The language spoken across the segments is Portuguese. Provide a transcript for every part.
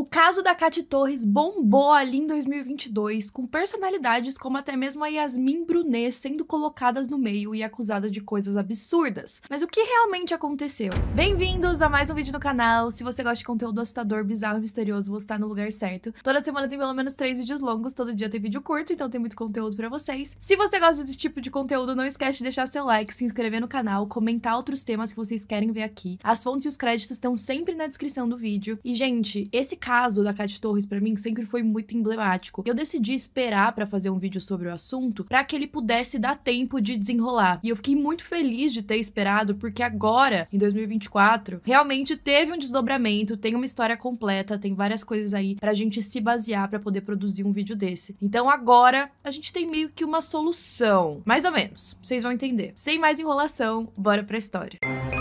O caso da Cate Torres bombou ali em 2022, com personalidades como até mesmo a Yasmin Brunet sendo colocadas no meio e acusada de coisas absurdas. Mas o que realmente aconteceu? Bem-vindos a mais um vídeo no canal. Se você gosta de conteúdo assustador, bizarro e misterioso, você tá no lugar certo. Toda semana tem pelo menos três vídeos longos, todo dia tem vídeo curto, então tem muito conteúdo para vocês. Se você gosta desse tipo de conteúdo, não esquece de deixar seu like, se inscrever no canal, comentar outros temas que vocês querem ver aqui. As fontes e os créditos estão sempre na descrição do vídeo. E, gente, esse caso da Cat Torres para mim sempre foi muito emblemático. Eu decidi esperar para fazer um vídeo sobre o assunto para que ele pudesse dar tempo de desenrolar. E eu fiquei muito feliz de ter esperado porque agora, em 2024, realmente teve um desdobramento, tem uma história completa, tem várias coisas aí pra gente se basear para poder produzir um vídeo desse. Então agora a gente tem meio que uma solução, mais ou menos. Vocês vão entender. Sem mais enrolação, bora pra história. Música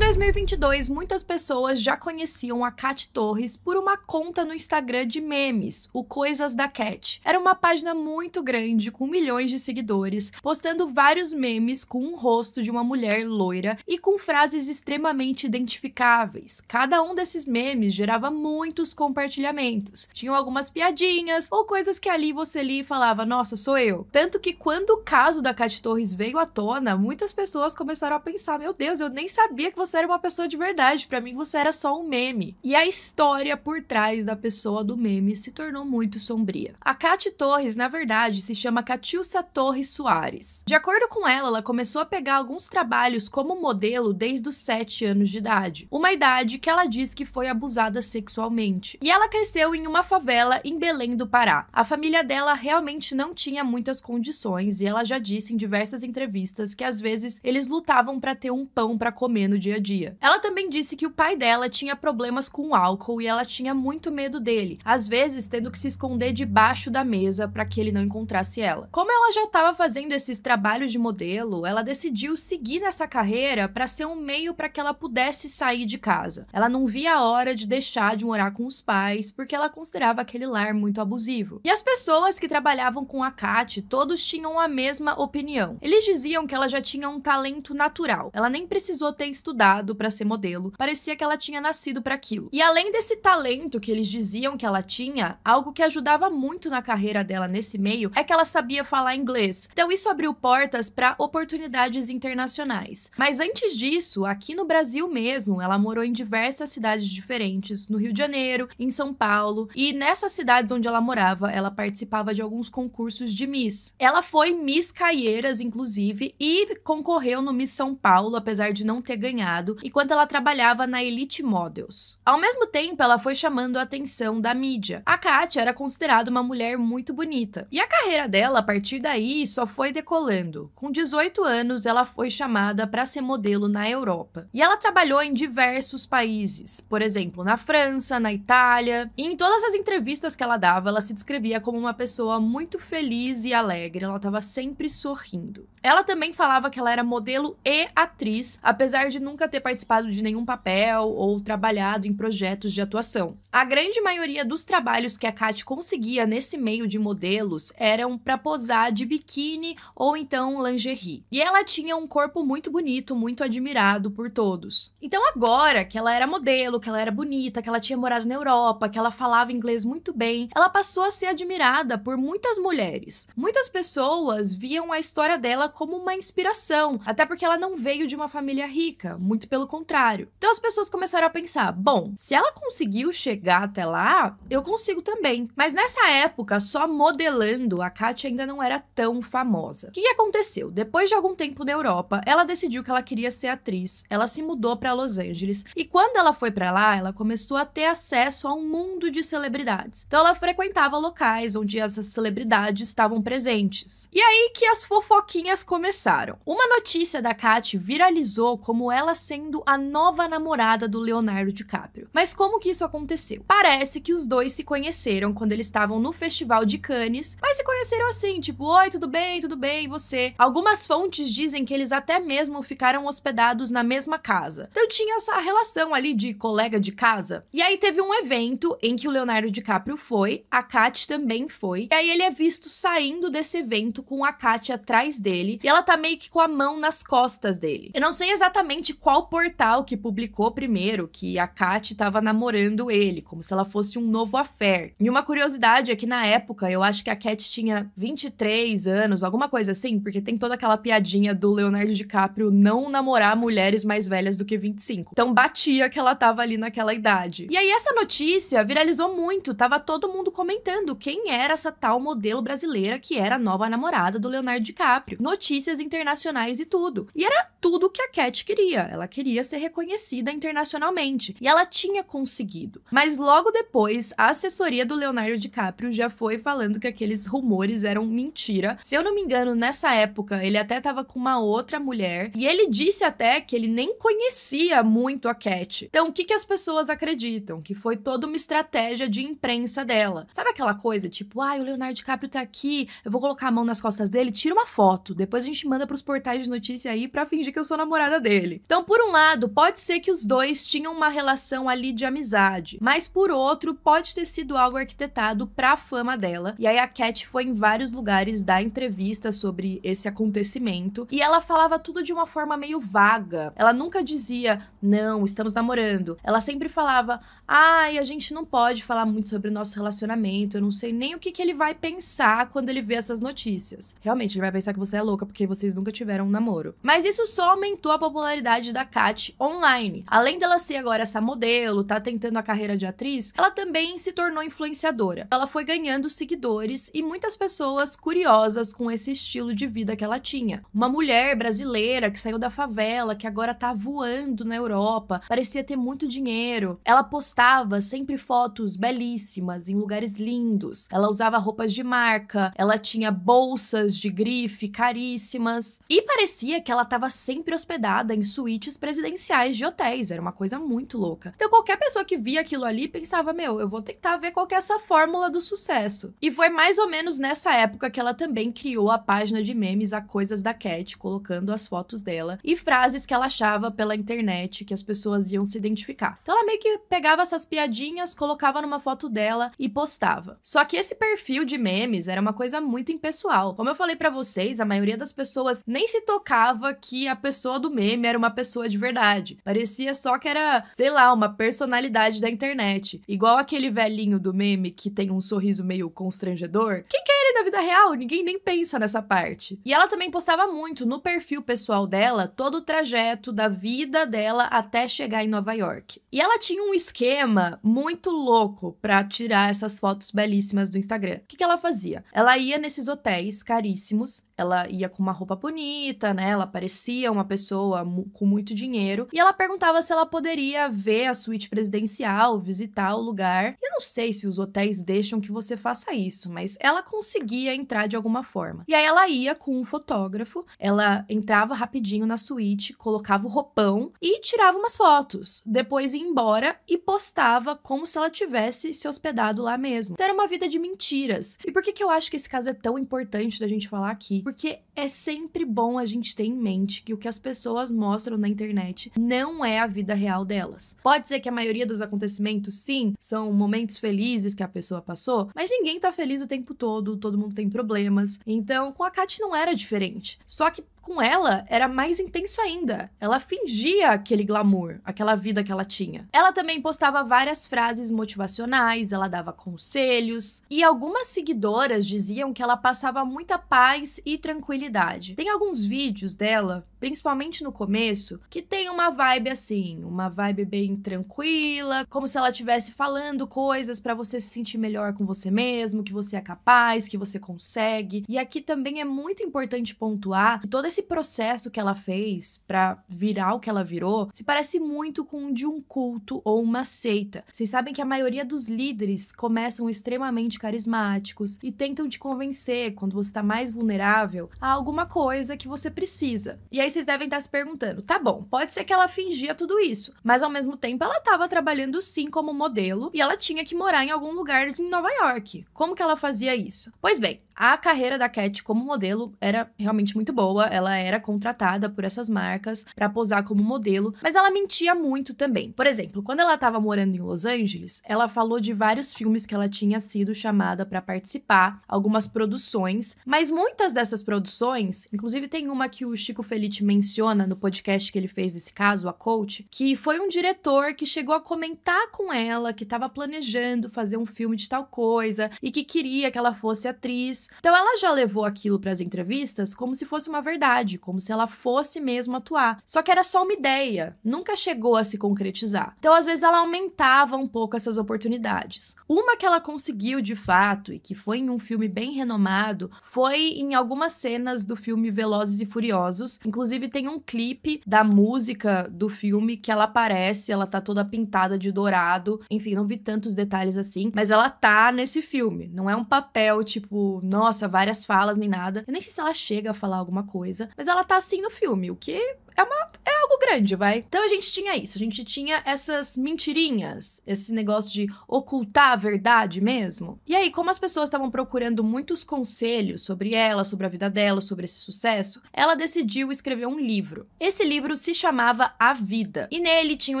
2022, muitas pessoas já conheciam a Cat Torres por uma conta no Instagram de memes, o Coisas da Cat. Era uma página muito grande, com milhões de seguidores, postando vários memes com um rosto de uma mulher loira e com frases extremamente identificáveis. Cada um desses memes gerava muitos compartilhamentos. Tinham algumas piadinhas ou coisas que ali você lia e falava, nossa, sou eu. Tanto que quando o caso da Cat Torres veio à tona, muitas pessoas começaram a pensar, meu Deus, eu nem sabia que você era uma pessoa de verdade. Para mim, você era só um meme. E a história por trás da pessoa do meme se tornou muito sombria. A Cati Torres, na verdade, se chama Catiúcia Torres Soares. De acordo com ela, ela começou a pegar alguns trabalhos como modelo desde os 7 anos de idade, uma idade que ela diz que foi abusada sexualmente. E ela cresceu em uma favela em Belém do Pará. A família dela realmente não tinha muitas condições e ela já disse em diversas entrevistas que às vezes eles lutavam para ter um pão para comer no dia a dia. Ela também disse que o pai dela tinha problemas com álcool e ela tinha muito medo dele, às vezes tendo que se esconder debaixo da mesa para que ele não encontrasse ela. Como ela já estava fazendo esses trabalhos de modelo, ela decidiu seguir nessa carreira para ser um meio para que ela pudesse sair de casa. Ela não via a hora de deixar de morar com os pais porque ela considerava aquele lar muito abusivo. E as pessoas que trabalhavam com a Kat, todos tinham a mesma opinião. Eles diziam que ela já tinha um talento natural. Ela nem precisou ter estudado para ser modelo. Parecia que ela tinha nascido para aquilo. E além desse talento que eles diziam que ela tinha, algo que ajudava muito na carreira dela nesse meio é que ela sabia falar inglês. Então isso abriu portas para oportunidades internacionais. Mas antes disso, aqui no Brasil mesmo, ela morou em diversas cidades diferentes, no Rio de Janeiro, em São Paulo, e nessas cidades onde ela morava, ela participava de alguns concursos de Miss. Ela foi Miss Caieiras, inclusive, e concorreu no Miss São Paulo, apesar de não ter ganhado, e enquanto ela trabalhava na Elite Models. Ao mesmo tempo, ela foi chamando a atenção da mídia. A Katia era considerada uma mulher muito bonita, e a carreira dela a partir daí só foi decolando. Com 18 anos, ela foi chamada para ser modelo na Europa. E ela trabalhou em diversos países, por exemplo, na França, na Itália, e em todas as entrevistas que ela dava, ela se descrevia como uma pessoa muito feliz e alegre, ela estava sempre sorrindo. Ela também falava que ela era modelo e atriz, apesar de nunca ter participado participado de nenhum papel ou trabalhado em projetos de atuação. A grande maioria dos trabalhos que a Kat conseguia nesse meio de modelos eram para posar de biquíni ou então lingerie. E ela tinha um corpo muito bonito, muito admirado por todos. Então agora que ela era modelo, que ela era bonita, que ela tinha morado na Europa, que ela falava inglês muito bem, ela passou a ser admirada por muitas mulheres. Muitas pessoas viam a história dela como uma inspiração, até porque ela não veio de uma família rica, muito pelo contrário. Então as pessoas começaram a pensar: bom, se ela conseguiu chegar até lá, eu consigo também. Mas nessa época, só modelando, a Katia ainda não era tão famosa. O que aconteceu? Depois de algum tempo na Europa, ela decidiu que ela queria ser atriz. Ela se mudou para Los Angeles e quando ela foi para lá, ela começou a ter acesso a um mundo de celebridades. Então ela frequentava locais onde essas celebridades estavam presentes. E aí que as fofoquinhas começaram. Uma notícia da Kat viralizou como ela sendo a nova namorada do Leonardo DiCaprio. Mas como que isso aconteceu? Parece que os dois se conheceram quando eles estavam no Festival de Cannes, mas se conheceram assim, tipo, oi, tudo bem, tudo bem, e você? Algumas fontes dizem que eles até mesmo ficaram hospedados na mesma casa. Então tinha essa relação ali de colega de casa. E aí teve um evento em que o Leonardo DiCaprio foi, a Kat também foi, e aí ele é visto saindo desse evento com a Kat atrás dele, e ela tá meio que com a mão nas costas dele. Eu não sei exatamente qual por portal que publicou primeiro que a Kate estava namorando ele, como se ela fosse um novo affair. E uma curiosidade é que na época, eu acho que a Kate tinha 23 anos, alguma coisa assim, porque tem toda aquela piadinha do Leonardo DiCaprio não namorar mulheres mais velhas do que 25. Então batia que ela tava ali naquela idade. E aí essa notícia viralizou muito, tava todo mundo comentando quem era essa tal modelo brasileira que era a nova namorada do Leonardo DiCaprio. Notícias internacionais e tudo. E era tudo que a Cat queria. Ela queria queria ser reconhecida internacionalmente, e ela tinha conseguido. Mas logo depois, a assessoria do Leonardo DiCaprio já foi falando que aqueles rumores eram mentira. Se eu não me engano, nessa época, ele até tava com uma outra mulher, e ele disse até que ele nem conhecia muito a Cat. Então, o que, que as pessoas acreditam? Que foi toda uma estratégia de imprensa dela. Sabe aquela coisa, tipo, ah, o Leonardo DiCaprio tá aqui, eu vou colocar a mão nas costas dele, tira uma foto, depois a gente manda pros portais de notícia aí pra fingir que eu sou namorada dele. Então, por um lado, lado, pode ser que os dois tinham uma relação ali de amizade, mas por outro, pode ter sido algo arquitetado para a fama dela. E aí a Cat foi em vários lugares dar entrevista sobre esse acontecimento e ela falava tudo de uma forma meio vaga. Ela nunca dizia: "Não, estamos namorando". Ela sempre falava: "Ai, a gente não pode falar muito sobre o nosso relacionamento, eu não sei nem o que que ele vai pensar quando ele vê essas notícias". Realmente, ele vai pensar que você é louca porque vocês nunca tiveram um namoro. Mas isso só aumentou a popularidade da Cat debate online. Além dela ser agora essa modelo, tá tentando a carreira de atriz, ela também se tornou influenciadora. Ela foi ganhando seguidores e muitas pessoas curiosas com esse estilo de vida que ela tinha. Uma mulher brasileira que saiu da favela, que agora tá voando na Europa, parecia ter muito dinheiro. Ela postava sempre fotos belíssimas em lugares lindos. Ela usava roupas de marca, ela tinha bolsas de grife caríssimas e parecia que ela estava sempre hospedada em suítes presidenciais residenciais de hotéis, era uma coisa muito louca. Então qualquer pessoa que via aquilo ali pensava, meu, eu vou tentar ver qual é essa fórmula do sucesso. E foi mais ou menos nessa época que ela também criou a página de memes A Coisas da Cat, colocando as fotos dela e frases que ela achava pela internet que as pessoas iam se identificar. Então ela meio que pegava essas piadinhas, colocava numa foto dela e postava. Só que esse perfil de memes era uma coisa muito impessoal. Como eu falei para vocês, a maioria das pessoas nem se tocava que a pessoa do meme era uma pessoa de verdade verdade. Parecia só que era, sei lá, uma personalidade da internet. Igual aquele velhinho do meme que tem um sorriso meio constrangedor. Quem que é ele na vida real? Ninguém nem pensa nessa parte. E ela também postava muito no perfil pessoal dela todo o trajeto da vida dela até chegar em Nova York. E ela tinha um esquema muito louco para tirar essas fotos belíssimas do Instagram. O que, que ela fazia? Ela ia nesses hotéis caríssimos ela ia com uma roupa bonita, né? Ela parecia uma pessoa com muito dinheiro. E ela perguntava se ela poderia ver a suíte presidencial, visitar o lugar. Eu não sei se os hotéis deixam que você faça isso, mas ela conseguia entrar de alguma forma. E aí ela ia com um fotógrafo, ela entrava rapidinho na suíte, colocava o roupão e tirava umas fotos. Depois ia embora e postava como se ela tivesse se hospedado lá mesmo. Então, era uma vida de mentiras. E por que, que eu acho que esse caso é tão importante da gente falar aqui? porque é sempre bom a gente ter em mente que o que as pessoas mostram na internet não é a vida real delas. Pode ser que a maioria dos acontecimentos, sim, são momentos felizes que a pessoa passou, mas ninguém tá feliz o tempo todo, todo mundo tem problemas. Então, com a Kat não era diferente. Só que com ela era mais intenso ainda. Ela fingia aquele glamour, aquela vida que ela tinha. Ela também postava várias frases motivacionais, ela dava conselhos e algumas seguidoras diziam que ela passava muita paz e tranquilidade. Tem alguns vídeos dela, principalmente no começo, que tem uma vibe assim, uma vibe bem tranquila, como se ela estivesse falando coisas para você se sentir melhor com você mesmo, que você é capaz, que você consegue. E aqui também é muito importante pontuar que toda esse processo que ela fez para virar o que ela virou se parece muito com o de um culto ou uma seita. Vocês sabem que a maioria dos líderes começam extremamente carismáticos e tentam te convencer quando você está mais vulnerável a alguma coisa que você precisa. E aí vocês devem estar tá se perguntando: tá bom, pode ser que ela fingia tudo isso, mas ao mesmo tempo ela estava trabalhando sim como modelo e ela tinha que morar em algum lugar em Nova York. Como que ela fazia isso? Pois bem, a carreira da Cat como modelo era realmente muito boa. Ela era contratada por essas marcas para posar como modelo, mas ela mentia muito também. Por exemplo, quando ela estava morando em Los Angeles, ela falou de vários filmes que ela tinha sido chamada para participar, algumas produções, mas muitas dessas produções, inclusive tem uma que o Chico Felitti menciona no podcast que ele fez desse caso, a Coach, que foi um diretor que chegou a comentar com ela que estava planejando fazer um filme de tal coisa e que queria que ela fosse atriz então ela já levou aquilo para as entrevistas como se fosse uma verdade, como se ela fosse mesmo atuar. Só que era só uma ideia, nunca chegou a se concretizar. Então às vezes ela aumentava um pouco essas oportunidades. Uma que ela conseguiu de fato e que foi em um filme bem renomado foi em algumas cenas do filme Velozes e Furiosos. Inclusive tem um clipe da música do filme que ela aparece, ela tá toda pintada de dourado. Enfim, não vi tantos detalhes assim, mas ela tá nesse filme. Não é um papel tipo nossa, várias falas nem nada. Eu nem sei se ela chega a falar alguma coisa, mas ela tá assim no filme, o que é uma algo grande, vai. Então a gente tinha isso, a gente tinha essas mentirinhas, esse negócio de ocultar a verdade mesmo. E aí, como as pessoas estavam procurando muitos conselhos sobre ela, sobre a vida dela, sobre esse sucesso, ela decidiu escrever um livro. Esse livro se chamava A Vida, e nele tinham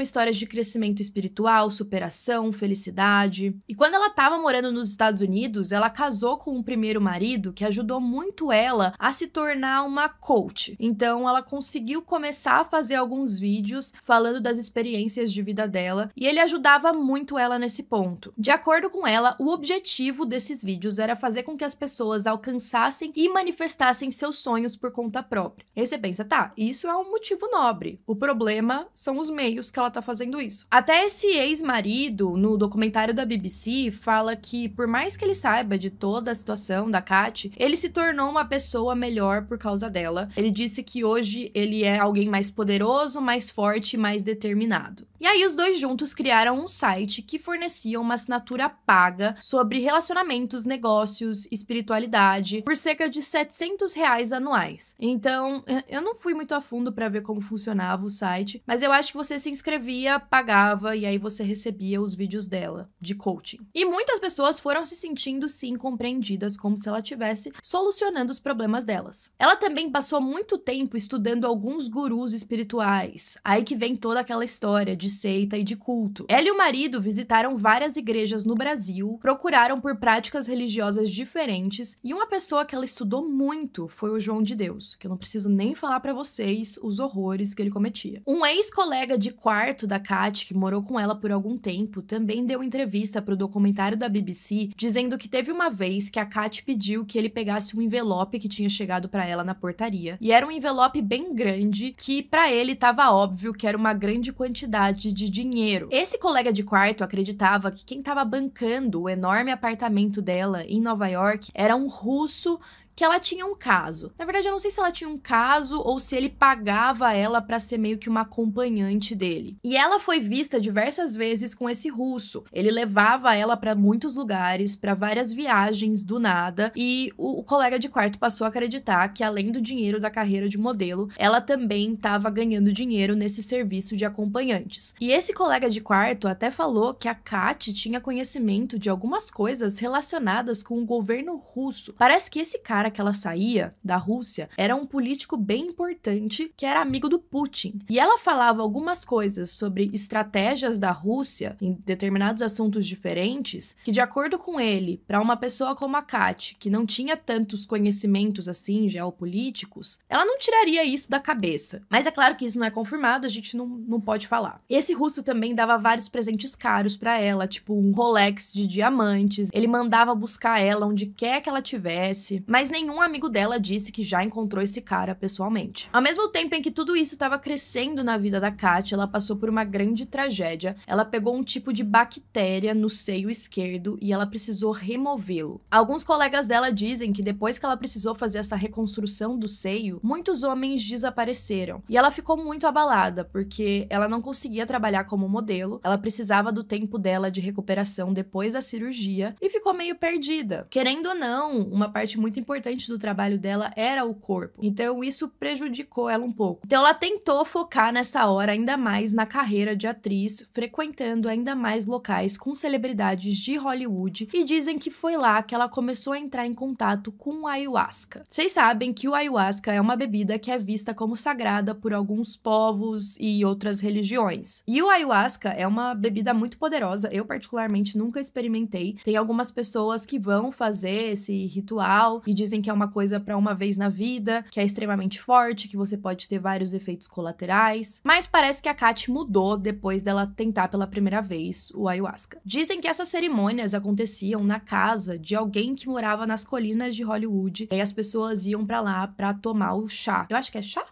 histórias de crescimento espiritual, superação, felicidade. E quando ela estava morando nos Estados Unidos, ela casou com um primeiro marido que ajudou muito ela a se tornar uma coach. Então ela conseguiu começar a fazer fazer alguns vídeos falando das experiências de vida dela e ele ajudava muito ela nesse ponto. De acordo com ela, o objetivo desses vídeos era fazer com que as pessoas alcançassem e manifestassem seus sonhos por conta própria. E aí você pensa, tá, isso é um motivo nobre. O problema são os meios que ela tá fazendo isso. Até esse ex-marido, no documentário da BBC, fala que por mais que ele saiba de toda a situação da Kat, ele se tornou uma pessoa melhor por causa dela. Ele disse que hoje ele é alguém mais poderoso poderoso, mais forte e mais determinado. E aí os dois juntos criaram um site que fornecia uma assinatura paga sobre relacionamentos, negócios, espiritualidade por cerca de 700 reais anuais. Então, eh, eu não fui muito a fundo para ver como funcionava o site, mas eu acho que você se inscrevia, pagava e aí você recebia os vídeos dela de coaching. E muitas pessoas foram se sentindo sim compreendidas como se ela tivesse solucionando os problemas delas. Ela também passou muito tempo estudando alguns gurus espirituais espirituais. Aí que vem toda aquela história de seita e de culto. Ela e o marido visitaram várias igrejas no Brasil, procuraram por práticas religiosas diferentes e uma pessoa que ela estudou muito foi o João de Deus, que eu não preciso nem falar para vocês os horrores que ele cometia. Um ex-colega de quarto da Kat, que morou com ela por algum tempo, também deu entrevista para o documentário da BBC dizendo que teve uma vez que a Kat pediu que ele pegasse um envelope que tinha chegado para ela na portaria e era um envelope bem grande que para ele ele estava óbvio que era uma grande quantidade de dinheiro. Esse colega de quarto acreditava que quem estava bancando o enorme apartamento dela em Nova York era um russo que ela tinha um caso. Na verdade, eu não sei se ela tinha um caso ou se ele pagava ela para ser meio que uma acompanhante dele. E ela foi vista diversas vezes com esse russo. Ele levava ela para muitos lugares, para várias viagens do nada, e o, o, colega de quarto passou a acreditar que além do dinheiro da carreira de modelo, ela também estava ganhando dinheiro nesse serviço de acompanhantes. E esse colega de quarto até falou que a Kat tinha conhecimento de algumas coisas relacionadas com o governo russo. Parece que esse cara cara que ela saía, da Rússia, era um político bem importante que era amigo do Putin. E ela falava algumas coisas sobre estratégias da Rússia em determinados assuntos diferentes, que, de acordo com ele, para uma pessoa como a Kat, que não tinha tantos conhecimentos assim geopolíticos, ela não tiraria isso da cabeça. Mas é claro que isso não é confirmado, a gente não, não pode falar. Esse russo também dava vários presentes caros para ela, tipo um Rolex de diamantes, ele mandava buscar ela onde quer que ela tivesse, mas nenhum amigo dela disse que já encontrou esse cara pessoalmente. Ao mesmo tempo em que tudo isso estava crescendo na vida da Kat, ela passou por uma grande tragédia. Ela pegou um tipo de bactéria no seio esquerdo e ela precisou removê-lo. Alguns colegas dela dizem que depois que ela precisou fazer essa reconstrução do seio, muitos homens desapareceram. E ela ficou muito abalada, porque ela não conseguia trabalhar como modelo, ela precisava do tempo dela de recuperação depois da cirurgia e ficou meio perdida. Querendo ou não, uma parte muito importante importante do trabalho dela era o corpo. Então isso prejudicou ela um pouco. Então ela tentou focar nessa hora ainda mais na carreira de atriz, frequentando ainda mais locais com celebridades de Hollywood e dizem que foi lá que ela começou a entrar em contato com o ayahuasca. Vocês sabem que o ayahuasca é uma bebida que é vista como sagrada por alguns povos e outras religiões. E o ayahuasca é uma bebida muito poderosa, eu particularmente nunca experimentei. Tem algumas pessoas que vão fazer esse ritual e dizem Dizem que é uma coisa para uma vez na vida, que é extremamente forte, que você pode ter vários efeitos colaterais. Mas parece que a Kat mudou depois dela tentar pela primeira vez o ayahuasca. Dizem que essas cerimônias aconteciam na casa de alguém que morava nas colinas de Hollywood e as pessoas iam para lá para tomar o chá. Eu acho que é chá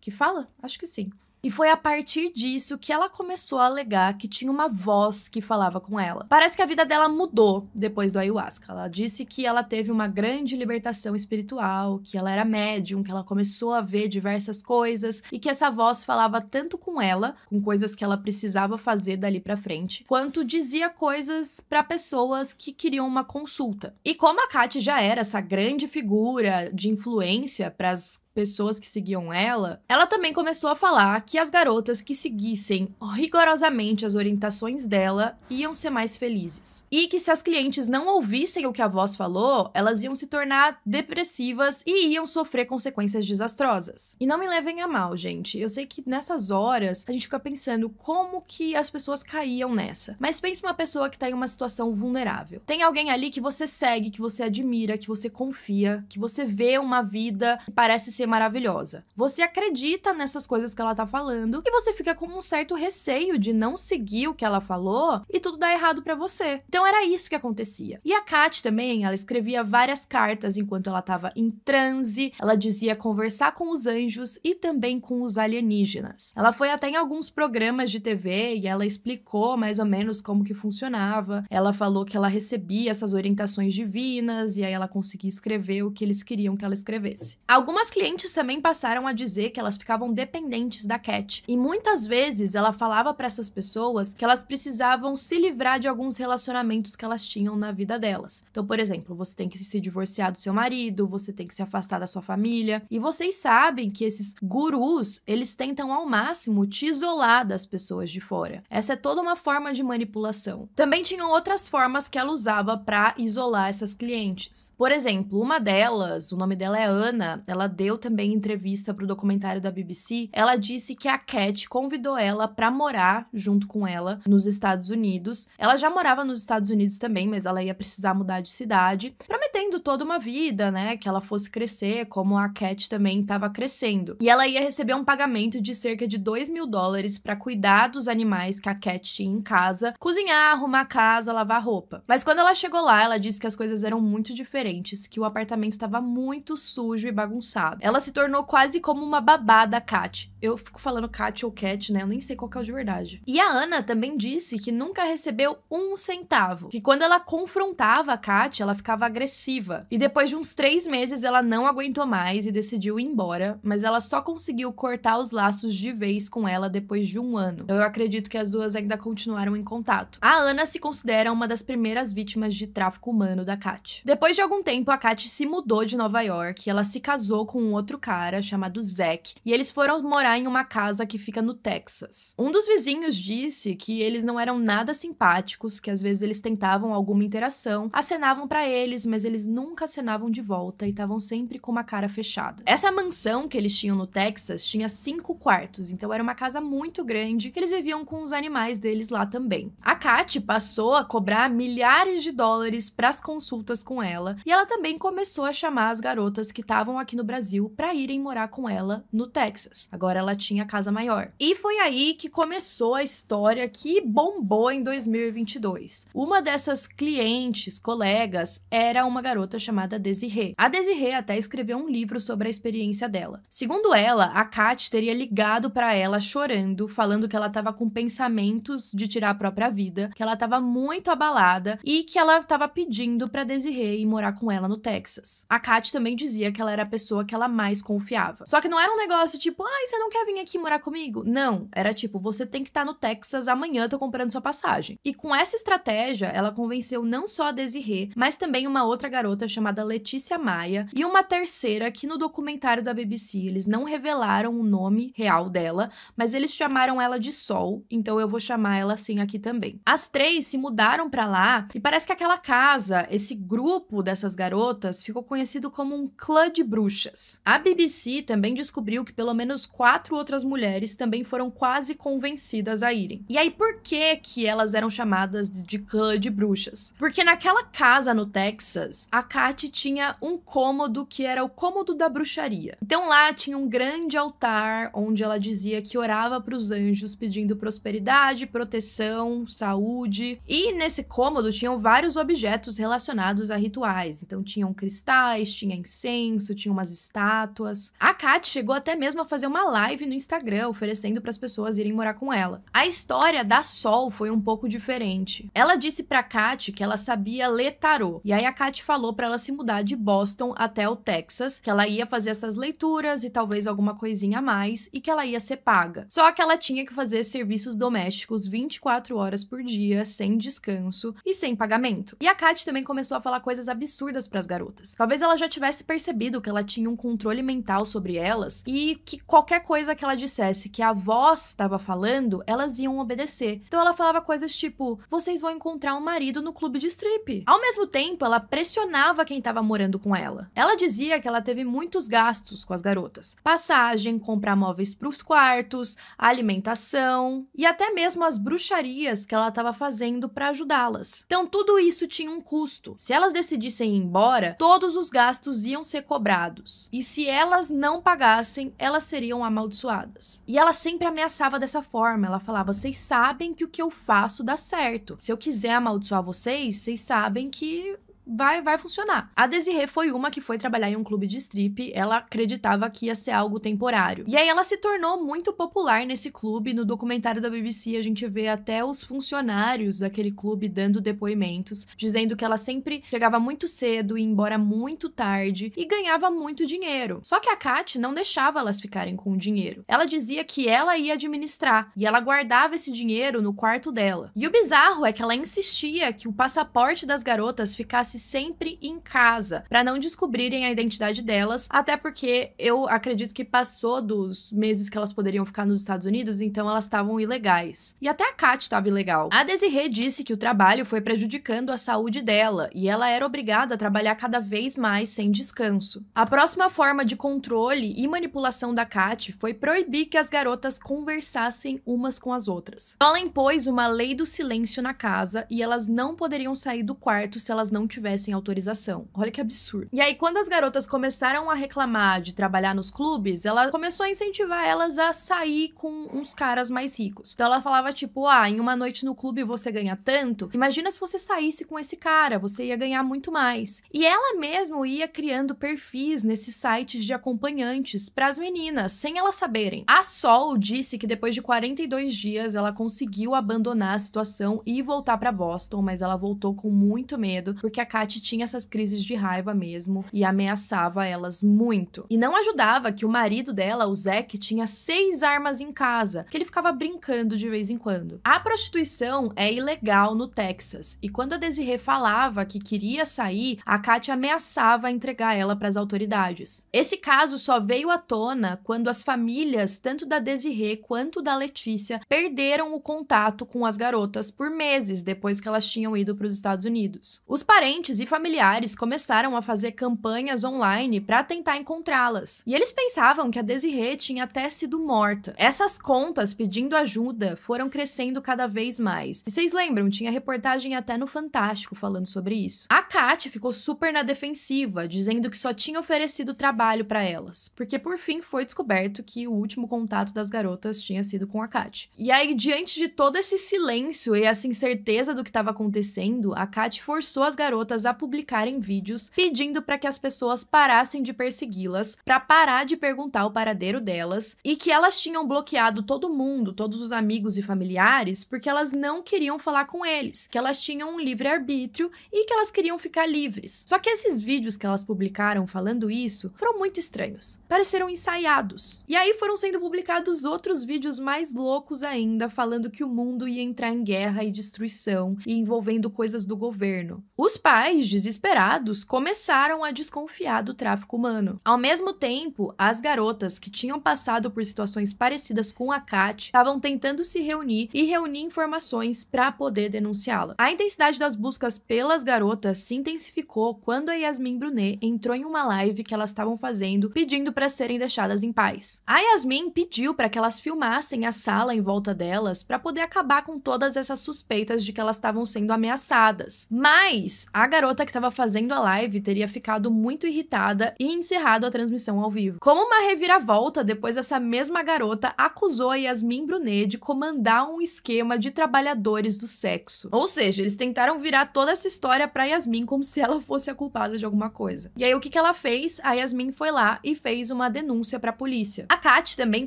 que fala? Acho que sim. E foi a partir disso que ela começou a alegar que tinha uma voz que falava com ela. Parece que a vida dela mudou depois do ayahuasca. Ela disse que ela teve uma grande libertação espiritual, que ela era médium, que ela começou a ver diversas coisas e que essa voz falava tanto com ela, com coisas que ela precisava fazer dali para frente, quanto dizia coisas para pessoas que queriam uma consulta. E como a Kate já era essa grande figura de influência para as pessoas que seguiam ela, ela também começou a falar que as garotas que seguissem rigorosamente as orientações dela iam ser mais felizes. E que se as clientes não ouvissem o que a voz falou, elas iam se tornar depressivas e iam sofrer consequências desastrosas. E não me levem a mal, gente. Eu sei que nessas horas a gente fica pensando como que as pessoas caíam nessa. Mas pense uma pessoa que tá em uma situação vulnerável. Tem alguém ali que você segue, que você admira, que você confia, que você vê uma vida que parece ser maravilhosa. Você acredita nessas coisas que ela tá falando e você fica com um certo receio de não seguir o que ela falou e tudo dá errado para você. Então era isso que acontecia. E a Kat também, ela escrevia várias cartas enquanto ela estava em transe, ela dizia conversar com os anjos e também com os alienígenas. Ela foi até em alguns programas de TV e ela explicou mais ou menos como que funcionava. Ela falou que ela recebia essas orientações divinas e aí ela conseguia escrever o que eles queriam que ela escrevesse. Algumas clientes clientes também passaram a dizer que elas ficavam dependentes da Cat, e muitas vezes ela falava para essas pessoas que elas precisavam se livrar de alguns relacionamentos que elas tinham na vida delas. Então, por exemplo, você tem que se divorciar do seu marido, você tem que se afastar da sua família, e vocês sabem que esses gurus, eles tentam ao máximo te isolar das pessoas de fora. Essa é toda uma forma de manipulação. Também tinham outras formas que ela usava para isolar essas clientes. Por exemplo, uma delas, o nome dela é Ana, ela deu também em entrevista para o documentário da BBC, ela disse que a Cat convidou ela para morar junto com ela nos Estados Unidos. Ela já morava nos Estados Unidos também, mas ela ia precisar mudar de cidade, prometendo toda uma vida, né, que ela fosse crescer, como a Cat também estava crescendo. E ela ia receber um pagamento de cerca de 2 mil dólares para cuidar dos animais que a Cat tinha em casa, cozinhar, arrumar a casa, lavar roupa. Mas quando ela chegou lá, ela disse que as coisas eram muito diferentes, que o apartamento estava muito sujo e bagunçado. Ela ela se tornou quase como uma babada, Kat. Eu fico falando Kat ou Cat, né? Eu nem sei qual que é o de verdade. E a Ana também disse que nunca recebeu um centavo. Que quando ela confrontava a Kat, ela ficava agressiva. E depois de uns três meses, ela não aguentou mais e decidiu ir embora. Mas ela só conseguiu cortar os laços de vez com ela depois de um ano. Eu acredito que as duas ainda continuaram em contato. A Ana se considera uma das primeiras vítimas de tráfico humano da Kat. Depois de algum tempo, a Kat se mudou de Nova York. Ela se casou com um outro cara chamado Zack e eles foram morar em uma casa que fica no Texas. Um dos vizinhos disse que eles não eram nada simpáticos, que às vezes eles tentavam alguma interação, acenavam para eles, mas eles nunca acenavam de volta e estavam sempre com uma cara fechada. Essa mansão que eles tinham no Texas tinha cinco quartos, então era uma casa muito grande. Eles viviam com os animais deles lá também. A Kat passou a cobrar milhares de dólares para as consultas com ela e ela também começou a chamar as garotas que estavam aqui no Brasil Brasil para irem morar com ela no Texas. Agora ela tinha casa maior. E foi aí que começou a história que bombou em 2022. Uma dessas clientes, colegas, era uma garota chamada Desiree. A Desiree até escreveu um livro sobre a experiência dela. Segundo ela, a Kat teria ligado para ela chorando, falando que ela estava com pensamentos de tirar a própria vida, que ela estava muito abalada e que ela estava pedindo para Desiree ir morar com ela no Texas. A Kat também dizia que ela era a pessoa que ela mais confiava. Só que não era um negócio tipo, ai, você não quer vir aqui morar comigo? Não, era tipo, você tem que estar tá no Texas amanhã, tô comprando sua passagem. E com essa estratégia, ela convenceu não só a Desirê, mas também uma outra garota chamada Letícia Maia e uma terceira que no documentário da BBC eles não revelaram o nome real dela, mas eles chamaram ela de Sol, então eu vou chamar ela assim aqui também. As três se mudaram para lá e parece que aquela casa, esse grupo dessas garotas ficou conhecido como um clã de bruxas. A BBC também descobriu que pelo menos quatro outras mulheres também foram quase convencidas a irem. E aí, por que que elas eram chamadas de clã de bruxas? Porque naquela casa no Texas, a Kat tinha um cômodo que era o cômodo da bruxaria. Então lá tinha um grande altar onde ela dizia que orava para os anjos pedindo prosperidade, proteção, saúde. E nesse cômodo tinham vários objetos relacionados a rituais. Então tinham cristais, tinha incenso, tinha umas estátuas estátuas. A Kat chegou até mesmo a fazer uma live no Instagram oferecendo para as pessoas irem morar com ela. A história da Sol foi um pouco diferente. Ela disse para Kat que ela sabia ler tarô. E aí a Kat falou para ela se mudar de Boston até o Texas, que ela ia fazer essas leituras e talvez alguma coisinha a mais e que ela ia ser paga. Só que ela tinha que fazer serviços domésticos 24 horas por dia, sem descanso e sem pagamento. E a Kat também começou a falar coisas absurdas para as garotas. Talvez ela já tivesse percebido que ela tinha um controle controle mental sobre elas e que qualquer coisa que ela dissesse que a voz estava falando, elas iam obedecer. Então ela falava coisas tipo: vocês vão encontrar um marido no clube de strip. Ao mesmo tempo, ela pressionava quem estava morando com ela. Ela dizia que ela teve muitos gastos com as garotas: passagem, comprar móveis para os quartos, alimentação e até mesmo as bruxarias que ela estava fazendo para ajudá-las. Então tudo isso tinha um custo. Se elas decidissem ir embora, todos os gastos iam ser cobrados. E se se elas não pagassem, elas seriam amaldiçoadas. E ela sempre ameaçava dessa forma. Ela falava: vocês sabem que o que eu faço dá certo. Se eu quiser amaldiçoar vocês, vocês sabem que vai, vai funcionar. A Desirê foi uma que foi trabalhar em um clube de strip, ela acreditava que ia ser algo temporário. E aí ela se tornou muito popular nesse clube, no documentário da BBC a gente vê até os funcionários daquele clube dando depoimentos, dizendo que ela sempre chegava muito cedo e ia embora muito tarde e ganhava muito dinheiro. Só que a Kat não deixava elas ficarem com o dinheiro. Ela dizia que ela ia administrar e ela guardava esse dinheiro no quarto dela. E o bizarro é que ela insistia que o passaporte das garotas ficasse ficasse sempre em casa, para não descobrirem a identidade delas, até porque eu acredito que passou dos meses que elas poderiam ficar nos Estados Unidos, então elas estavam ilegais. E até a Kat estava ilegal. A Desiree disse que o trabalho foi prejudicando a saúde dela e ela era obrigada a trabalhar cada vez mais sem descanso. A próxima forma de controle e manipulação da Kat foi proibir que as garotas conversassem umas com as outras. Ela impôs uma lei do silêncio na casa e elas não poderiam sair do quarto se elas não tivessem tivessem autorização. Olha que absurdo. E aí, quando as garotas começaram a reclamar de trabalhar nos clubes, ela começou a incentivar elas a sair com uns caras mais ricos. Então ela falava, tipo, ah, em uma noite no clube você ganha tanto. Imagina se você saísse com esse cara, você ia ganhar muito mais. E ela mesma ia criando perfis nesses sites de acompanhantes para as meninas, sem elas saberem. A Sol disse que depois de 42 dias ela conseguiu abandonar a situação e voltar para Boston, mas ela voltou com muito medo porque a Kate tinha essas crises de raiva mesmo e ameaçava elas muito. E não ajudava que o marido dela, o Zack, tinha seis armas em casa, que ele ficava brincando de vez em quando. A prostituição é ilegal no Texas, e quando a Desiree falava que queria sair, a Kat ameaçava entregar ela para as autoridades. Esse caso só veio à tona quando as famílias, tanto da Desiree quanto da Letícia, perderam o contato com as garotas por meses depois que elas tinham ido para os Estados Unidos. Os parentes Parentes e familiares começaram a fazer campanhas online para tentar encontrá-las. E eles pensavam que a Desiree tinha até sido morta. Essas contas pedindo ajuda foram crescendo cada vez mais. E vocês lembram, tinha reportagem até no Fantástico falando sobre isso. A Kat ficou super na defensiva, dizendo que só tinha oferecido trabalho para elas, porque por fim foi descoberto que o último contato das garotas tinha sido com a Kat. E aí, diante de todo esse silêncio e essa incerteza do que estava acontecendo, a Kat forçou as garotas internautas a publicarem vídeos pedindo para que as pessoas parassem de persegui-las, para parar de perguntar o paradeiro delas e que elas tinham bloqueado todo mundo, todos os amigos e familiares, porque elas não queriam falar com eles, que elas tinham um livre arbítrio e que elas queriam ficar livres. Só que esses vídeos que elas publicaram falando isso foram muito estranhos, pareceram ensaiados. E aí foram sendo publicados outros vídeos mais loucos ainda, falando que o mundo ia entrar em guerra e destruição e envolvendo coisas do governo. Os locais, desesperados, começaram a desconfiar do tráfico humano. Ao mesmo tempo, as garotas que tinham passado por situações parecidas com a Kat estavam tentando se reunir e reunir informações para poder denunciá-la. A intensidade das buscas pelas garotas se intensificou quando a Yasmin Brunet entrou em uma live que elas estavam fazendo pedindo para serem deixadas em paz. A Yasmin pediu para que elas filmassem a sala em volta delas para poder acabar com todas essas suspeitas de que elas estavam sendo ameaçadas. Mas a a garota que estava fazendo a live teria ficado muito irritada e encerrado a transmissão ao vivo. Como uma reviravolta, depois essa mesma garota acusou a Yasmin Brunet de comandar um esquema de trabalhadores do sexo. Ou seja, eles tentaram virar toda essa história para Yasmin como se ela fosse a culpada de alguma coisa. E aí o que, que ela fez? A Yasmin foi lá e fez uma denúncia para a polícia. A Kat também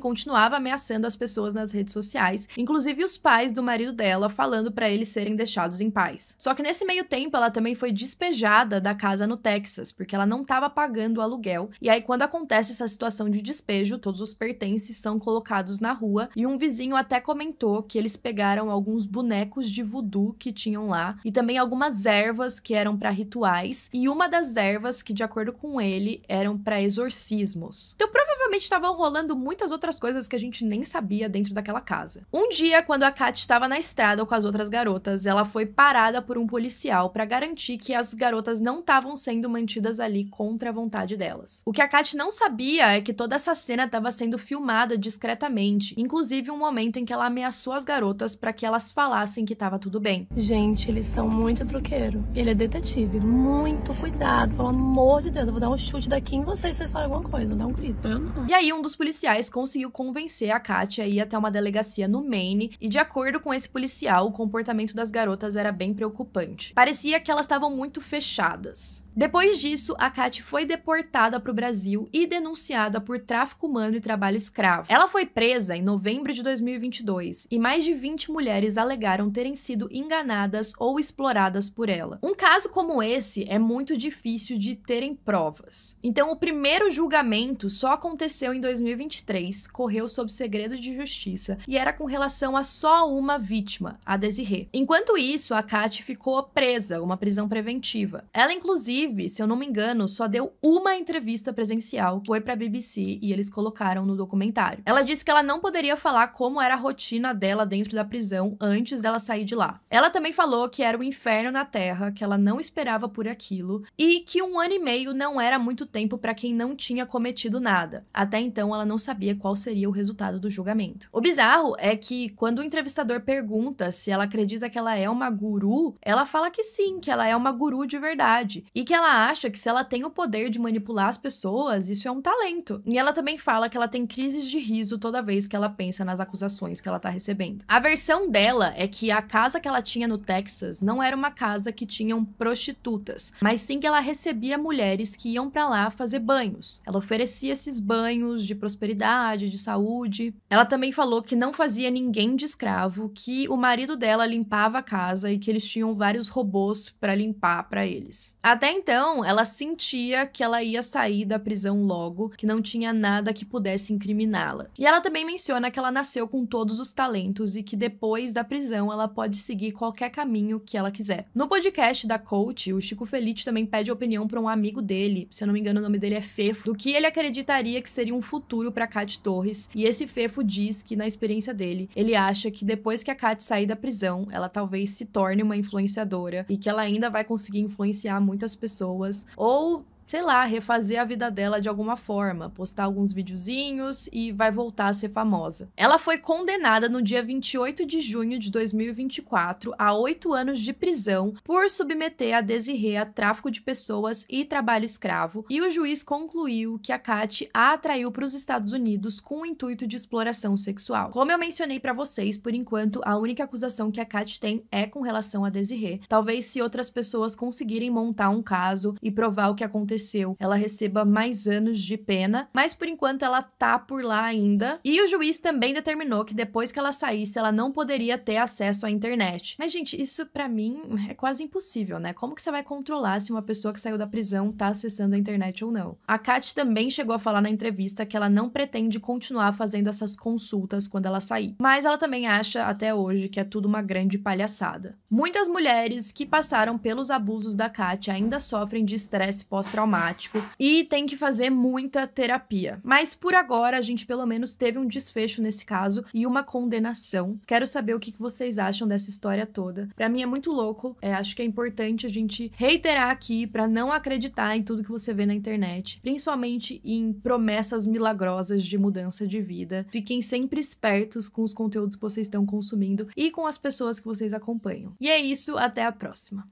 continuava ameaçando as pessoas nas redes sociais, inclusive os pais do marido dela falando para eles serem deixados em paz. Só que nesse meio tempo ela também foi foi despejada da casa no Texas, porque ela não estava pagando o aluguel. E aí, quando acontece essa situação de despejo, todos os pertences são colocados na rua. E um vizinho até comentou que eles pegaram alguns bonecos de voodoo que tinham lá e também algumas ervas que eram para rituais. E uma das ervas que, de acordo com ele, eram para exorcismos. Então, provavelmente estavam rolando muitas outras coisas que a gente nem sabia dentro daquela casa. Um dia, quando a Kat estava na estrada com as outras garotas, ela foi parada por um policial para garantir que as garotas não estavam sendo mantidas ali contra a vontade delas. O que a Kat não sabia é que toda essa cena estava sendo filmada discretamente, inclusive um momento em que ela ameaçou as garotas para que elas falassem que estava tudo bem. Gente, eles são muito truqueiro. Ele é detetive. Muito cuidado, pelo amor de Deus. Eu vou dar um chute daqui em vocês se vocês falarem alguma coisa. Dá um grito. Eu não. E aí, um dos policiais conseguiu convencer a Kátia a ir até uma delegacia no Maine, e de acordo com esse policial, o comportamento das garotas era bem preocupante. Parecia que elas estavam muito fechadas. Depois disso, a Kat foi deportada para o Brasil e denunciada por tráfico humano e trabalho escravo. Ela foi presa em novembro de 2022 e mais de 20 mulheres alegaram terem sido enganadas ou exploradas por ela. Um caso como esse é muito difícil de terem provas. Então, o primeiro julgamento só aconteceu em 2023, correu sob segredo de justiça e era com relação a só uma vítima, a Desirée. Enquanto isso, a Kat ficou presa, uma prisão preventiva preventiva. Ela, inclusive, se eu não me engano, só deu uma entrevista presencial que foi para a BBC e eles colocaram no documentário. Ela disse que ela não poderia falar como era a rotina dela dentro da prisão antes dela sair de lá. Ela também falou que era o um inferno na Terra, que ela não esperava por aquilo e que um ano e meio não era muito tempo para quem não tinha cometido nada. Até então, ela não sabia qual seria o resultado do julgamento. O bizarro é que quando o entrevistador pergunta se ela acredita que ela é uma guru, ela fala que sim, que ela é uma uma guru de verdade. E que ela acha que se ela tem o poder de manipular as pessoas, isso é um talento. E ela também fala que ela tem crises de riso toda vez que ela pensa nas acusações que ela tá recebendo. A versão dela é que a casa que ela tinha no Texas não era uma casa que tinham prostitutas, mas sim que ela recebia mulheres que iam para lá fazer banhos. Ela oferecia esses banhos de prosperidade, de saúde. Ela também falou que não fazia ninguém de escravo, que o marido dela limpava a casa e que eles tinham vários robôs para limpar limpar para eles. Até então, ela sentia que ela ia sair da prisão logo, que não tinha nada que pudesse incriminá-la. E ela também menciona que ela nasceu com todos os talentos e que depois da prisão ela pode seguir qualquer caminho que ela quiser. No podcast da coach, o Chico Felite também pede opinião para um amigo dele, se eu não me engano o nome dele é Fefo, do que ele acreditaria que seria um futuro para Kate Torres, e esse Fefo diz que na experiência dele, ele acha que depois que a Kate sair da prisão, ela talvez se torne uma influenciadora e que ela ainda vai vai conseguir influenciar muitas pessoas ou sei lá, refazer a vida dela de alguma forma, postar alguns videozinhos e vai voltar a ser famosa. Ela foi condenada no dia 28 de junho de 2024 a oito anos de prisão por submeter a Desirê a tráfico de pessoas e trabalho escravo, e o juiz concluiu que a Kat a atraiu para os Estados Unidos com o intuito de exploração sexual. Como eu mencionei para vocês, por enquanto, a única acusação que a Kat tem é com relação a Desirê. Talvez se outras pessoas conseguirem montar um caso e provar o que aconteceu aconteceu, ela receba mais anos de pena, mas por enquanto ela tá por lá ainda. E o juiz também determinou que depois que ela saísse, ela não poderia ter acesso à internet. Mas gente, isso para mim é quase impossível, né? Como que você vai controlar se uma pessoa que saiu da prisão tá acessando a internet ou não? A Kat também chegou a falar na entrevista que ela não pretende continuar fazendo essas consultas quando ela sair. Mas ela também acha até hoje que é tudo uma grande palhaçada. Muitas mulheres que passaram pelos abusos da Kat ainda sofrem de estresse pós-traumático traumático e tem que fazer muita terapia. Mas por agora a gente pelo menos teve um desfecho nesse caso e uma condenação. Quero saber o que vocês acham dessa história toda. Para mim é muito louco, é, acho que é importante a gente reiterar aqui para não acreditar em tudo que você vê na internet, principalmente em promessas milagrosas de mudança de vida. Fiquem sempre espertos com os conteúdos que vocês estão consumindo e com as pessoas que vocês acompanham. E é isso, até a próxima.